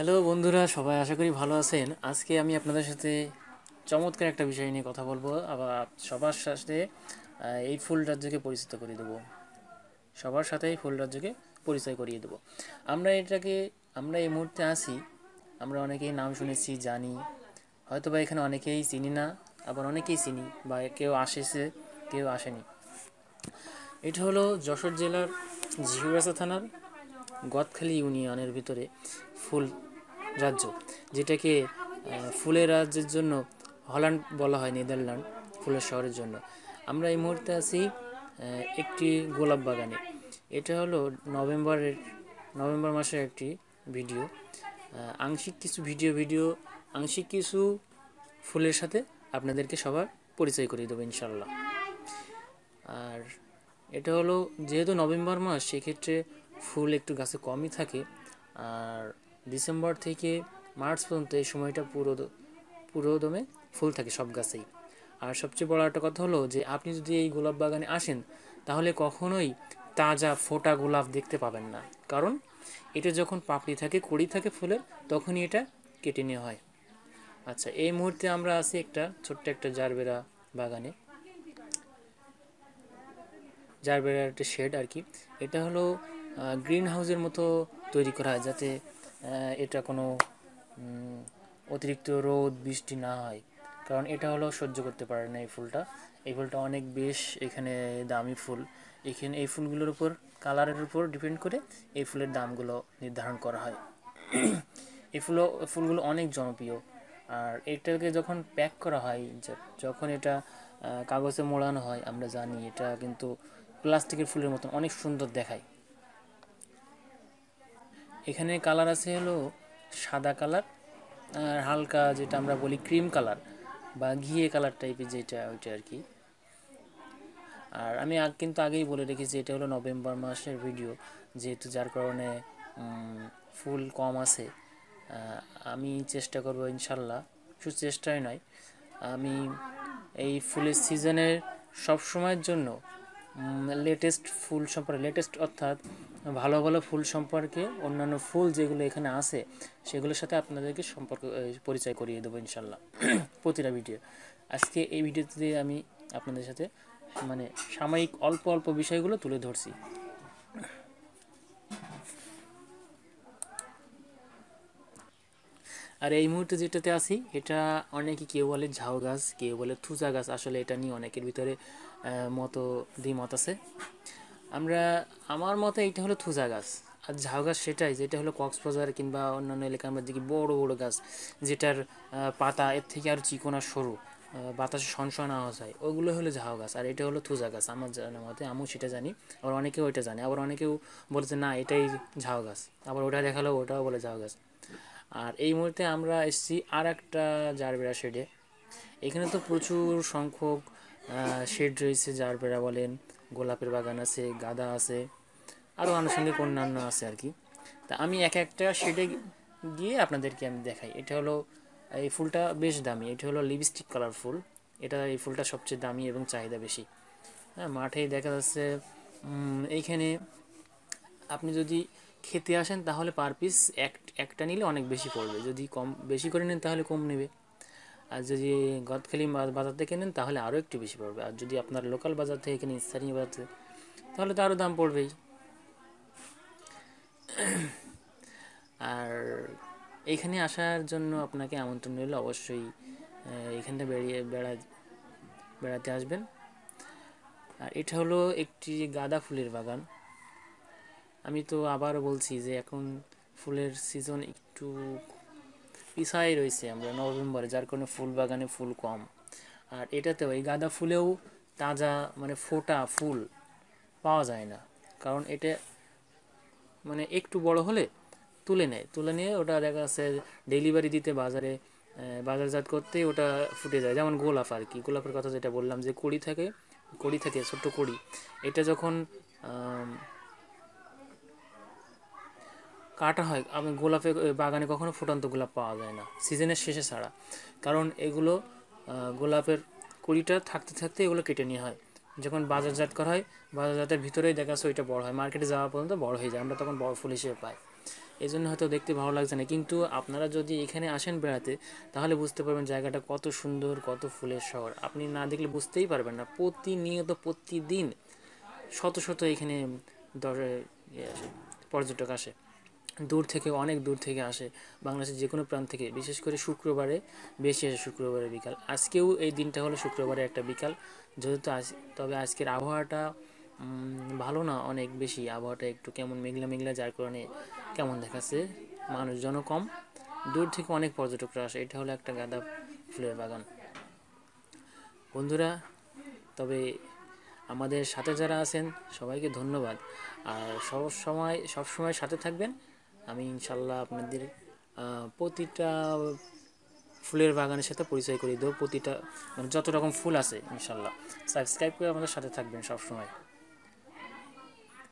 hello বন্ধুরা সবাই আশা করি ভালো আছেন আজকে আমি আপনাদের সাথে চমৎকার একটা বিষয় নিয়ে কথা বলবো আবার সবার সাথে এই ফুল রাজ্যকে পরিচিত করে দেবো সবার সাথে এই ফুল রাজ্যকে পরিচয় করিয়ে দেবো আমরা এটাকে আমরা এই মুহূর্তে আসি আমরা অনেকেই নাম শুনেছি জানি হয়তো বা এখানে অনেকেই চিনি না আবার অনেকেই চিনি বা কেউ আসেছে কেউ আসেনি এটা হলো যশোর জেলার ঝিউরাসা থানার গদখালি ইউনিয়নের ভিতরে ফুল রাজ্য যেটাকে ফুলের রাজ্যের জন্য হল্যান্ড বলা হয় নেদারল্যান্ড ফুলের শহরের জন্য আমরা এই মুহূর্তে আছি একটি গোলাপ বাগানে এটা হলো নভেম্বরের নভেম্বর মাসের একটি ভিডিও আংশিক কিছু ভিডিও ভিডিও আংশিক কিছু ফুলের সাথে আপনাদেরকে সবার পরিচয় করিয়ে দেবো ইনশাল্লাহ আর এটা হলো যেহেতু নভেম্বর মাস সেক্ষেত্রে ফুল একটু গাছে কমই থাকে আর ডিসেম্বর থেকে মার্চ পর্যন্ত এই সময়টা পুরো পুরোদমে ফুল থাকে সব গাছেই আর সবচেয়ে বড় একটা কথা হলো যে আপনি যদি এই গোলাপ বাগানে আসেন তাহলে কখনোই তাজা ফোটা গোলাপ দেখতে পাবেন না কারণ এটা যখন পাপড়ি থাকে কড়ি থাকে ফুলের তখনই এটা কেটে নেওয়া হয় আচ্ছা এই মুহূর্তে আমরা আছি একটা ছোট্ট একটা জারবেরা বাগানে জারবেরার একটা শেড আর কি এটা হলো গ্রিন হাউসের মতো তৈরি করা হয় যাতে এটা কোনো অতিরিক্ত রোদ বৃষ্টি না হয় কারণ এটা হলো সহ্য করতে পারে না এই ফুলটা এই ফুলটা অনেক বেশ এখানে দামি ফুল এখানে এই ফুলগুলোর উপর কালারের উপর ডিপেন্ড করে এই ফুলের দামগুলো নির্ধারণ করা হয় এই ফুলও ফুলগুলো অনেক জনপ্রিয় আর এটাকে যখন প্যাক করা হয় যখন এটা কাগজে মোড়ানো হয় আমরা জানি এটা কিন্তু প্লাস্টিকের ফুলের মতন অনেক সুন্দর দেখায় এখানে কালার আছে হলো সাদা কালার আর হালকা যেটা আমরা বলি ক্রিম কালার বা ঘিয়ে কালার টাইপের যেটা ওইটা আর কি আর আমি কিন্তু আগেই বলে রেখেছি এটা হলো নভেম্বর মাসের ভিডিও যেহেতু যার কারণে ফুল কম আছে আমি চেষ্টা করব ইনশাল্লাহ শুধু চেষ্টাই নয় আমি এই ফুলের সিজনের সব সময়ের জন্য লেটেস্ট ফুল সম্পর্কে লেটেস্ট অর্থাৎ ভালো ভালো ফুল সম্পর্কে অন্যান্য ফুল যেগুলো এখানে আছে সেগুলোর সাথে আপনাদেরকে সম্পর্ক পরিচয় করিয়ে দেবো ইনশাল্লাহ প্রতিটা ভিডিও আজকে এই ভিডিওতে আমি আপনাদের সাথে মানে সাময়িক অল্প অল্প বিষয়গুলো তুলে ধরছি আর এই মুহূর্তে যেটাতে আছি এটা অনেকে কেউ বলে ঝাউ গাছ কেউ বলে থুজা গাছ আসলে এটা নিয়ে অনেকের ভিতরে মতো দ্বিমত আছে আমরা আমার মতে এটা হলো থুজা গাছ আর ঝাউ গাছ সেটাই যেটা হলো কক্সবাজার কিংবা অন্যান্য এলাকায় আমরা দেখি বড় বড় গাছ যেটার পাতা এর থেকে আর চিকোনা সরু বাতাসে সনসন আওয়াজ হয় ওগুলো হলো ঝাউ গাছ আর এটা হলো থুজা গাছ আমার জানার মতে আমিও সেটা জানি আবার অনেকেও এটা জানে আবার অনেকেও বলেছে না এটাই ঝাউ গাছ আবার ওটা দেখালো ওটাও বলে ঝাউ গাছ আর এই মুহূর্তে আমরা এসছি আর একটা জারবেরা শেডে এখানে তো প্রচুর সংখ্যক শেড রয়েছে জারবেরা বলেন গোলাপের বাগান আছে গাঁদা আছে আরও আনুষঙ্গিক অন্যান্য আছে আর কি তা আমি এক একটা শেডে গিয়ে আপনাদেরকে আমি দেখাই এটা হলো এই ফুলটা বেশ দামি এটা হলো লিপস্টিক কালার ফুল এটা এই ফুলটা সবচেয়ে দামি এবং চাহিদা বেশি হ্যাঁ মাঠে দেখা যাচ্ছে এইখানে আপনি যদি খেতে আসেন তাহলে পার পিস এক একটা নিলে অনেক বেশি পড়বে যদি কম বেশি করে নেন তাহলে কম নেবে আর যদি গদখালি বাজার থেকে নেন তাহলে আরও একটু বেশি পড়বে আর যদি আপনার লোকাল বাজার থেকে কেনেন স্থানীয় বাজার থেকে তাহলে তো আরও দাম পড়বেই আর এখানে আসার জন্য আপনাকে আমন্ত্রণ রইল অবশ্যই এখানটা বেরিয়ে বেড়া বেড়াতে আসবেন আর এটা হলো একটি গাঁদা ফুলের বাগান আমি তো আবার বলছি যে এখন ফুলের সিজন একটু পিছাই রয়েছে আমরা নভেম্বরে যার কারণে ফুল বাগানে ফুল কম আর এটাতেও এই গাঁদা ফুলেও তাজা মানে ফোটা ফুল পাওয়া যায় না কারণ এটা মানে একটু বড় হলে তুলে নেয় তুলে নিয়ে ওটা দেখা যাচ্ছে ডেলিভারি দিতে বাজারে বাজারজাত করতেই ওটা ফুটে যায় যেমন গোলাপ আর কি গোলাপের কথা যেটা বললাম যে কড়ি থাকে কড়ি থাকে ছোট্ট কড়ি এটা যখন কাটা হয় আমি গোলাপে বাগানে কখনো ফুটন্ত গোলাপ পাওয়া যায় না সিজনের শেষে ছাড়া কারণ এগুলো গোলাপের কুড়িটা থাকতে থাকতে এগুলো কেটে নেওয়া হয় যখন বাজারজাত করা হয় বাজারজাতের ভিতরেই দেখা যাচ্ছে ওইটা বড় হয় মার্কেটে যাওয়া পর্যন্ত বড় হয়ে যায় আমরা তখন বড় ফুল হিসেবে পাই এই জন্য হয়তো দেখতে ভালো লাগছে না কিন্তু আপনারা যদি এখানে আসেন বেড়াতে তাহলে বুঝতে পারবেন জায়গাটা কত সুন্দর কত ফুলের শহর আপনি না দেখলে বুঝতেই পারবেন না প্রতিনিয়ত প্রতিদিন শত শত এখানে ইয়ে পর্যটক আসে দূর থেকে অনেক দূর থেকে আসে বাংলাদেশের যে কোনো প্রান্ত থেকে বিশেষ করে শুক্রবারে বেশি আসে শুক্রবারে বিকাল আজকেও এই দিনটা হলো শুক্রবারে একটা বিকাল যেহেতু আজ তবে আজকের আবহাওয়াটা ভালো না অনেক বেশি আবহাওয়াটা একটু কেমন মেঘলা মেঘলা যার কারণে কেমন দেখাচ্ছে মানুষজনও কম দূর থেকে অনেক পর্যটকরা আসে এটা হলো একটা গাঁদা ফুলের বাগান বন্ধুরা তবে আমাদের সাথে যারা আছেন সবাইকে ধন্যবাদ আর সব সময় সব সময় সাথে থাকবেন আমি ইনশাল্লাহ আপনাদের প্রতিটা ফুলের বাগানের সাথে পরিচয় করিয়ে দেবো প্রতিটা মানে যত রকম ফুল আছে ইনশাল্লাহ সাবস্ক্রাইব করে আমাদের সাথে থাকবেন সবসময়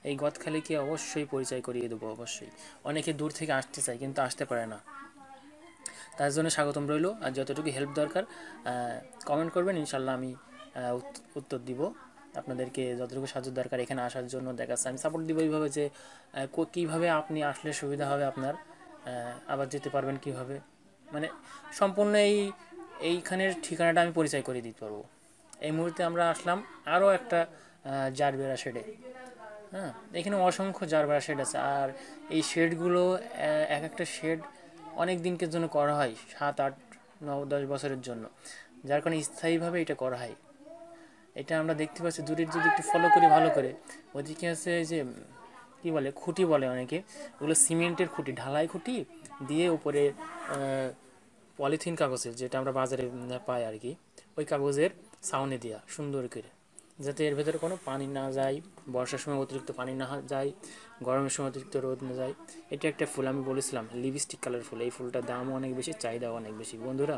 এই গদখালিকে অবশ্যই পরিচয় করিয়ে দেবো অবশ্যই অনেকে দূর থেকে আসতে চায় কিন্তু আসতে পারে না তার জন্য স্বাগতম রইল আর যতটুকু হেল্প দরকার কমেন্ট করবেন ইনশাল্লাহ আমি উত্তর দিব আপনাদেরকে যতটুকু সাহায্য দরকার এখানে আসার জন্য দেখাচ্ছে আমি সাপোর্ট দিব এইভাবে যে কীভাবে আপনি আসলে সুবিধা হবে আপনার আবার যেতে পারবেন কিভাবে মানে সম্পূর্ণ এই এইখানের ঠিকানাটা আমি পরিচয় করে দিতে পারবো এই মুহূর্তে আমরা আসলাম আরও একটা জারবেরা শেডে হ্যাঁ এখানে অসংখ্য জারবেরা শেড আছে আর এই শেডগুলো এক একটা শেড অনেক দিনকের জন্য করা হয় সাত আট ন দশ বছরের জন্য যার কারণে স্থায়ীভাবে এটা করা হয় এটা আমরা দেখতে পাচ্ছি দূরের যদি একটু ফলো করি ভালো করে ওদিকে আছে যে কি বলে খুঁটি বলে অনেকে ওগুলো সিমেন্টের খুঁটি ঢালাই খুঁটি দিয়ে উপরে পলিথিন কাগজের যেটা আমরা বাজারে পাই আর কি ওই কাগজের সাউনে দেওয়া সুন্দর করে যাতে এর ভেতরে কোনো পানি না যায় বর্ষার সময় অতিরিক্ত পানি না যায় গরমের সময় অতিরিক্ত রোদ না যায় এটা একটা ফুল আমি বলেছিলাম লিপস্টিক কালার ফুল এই ফুলটার দামও অনেক বেশি চাহিদাও অনেক বেশি বন্ধুরা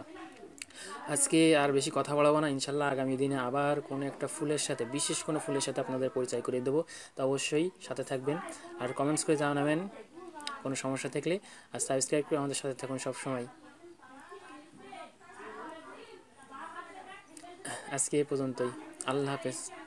আজকে আর বেশি কথা বলাবো না ইনশাল্লাহ আগামী দিনে আবার কোনো একটা ফুলের সাথে বিশেষ কোনো ফুলের সাথে আপনাদের পরিচয় করিয়ে দেবো তো অবশ্যই সাথে থাকবেন আর কমেন্টস করে জানাবেন কোনো সমস্যা থাকলে আর সাবস্ক্রাইব করে আমাদের সাথে থাকুন সবসময় আজকে এ পর্যন্তই আল্লাহ হাফেজ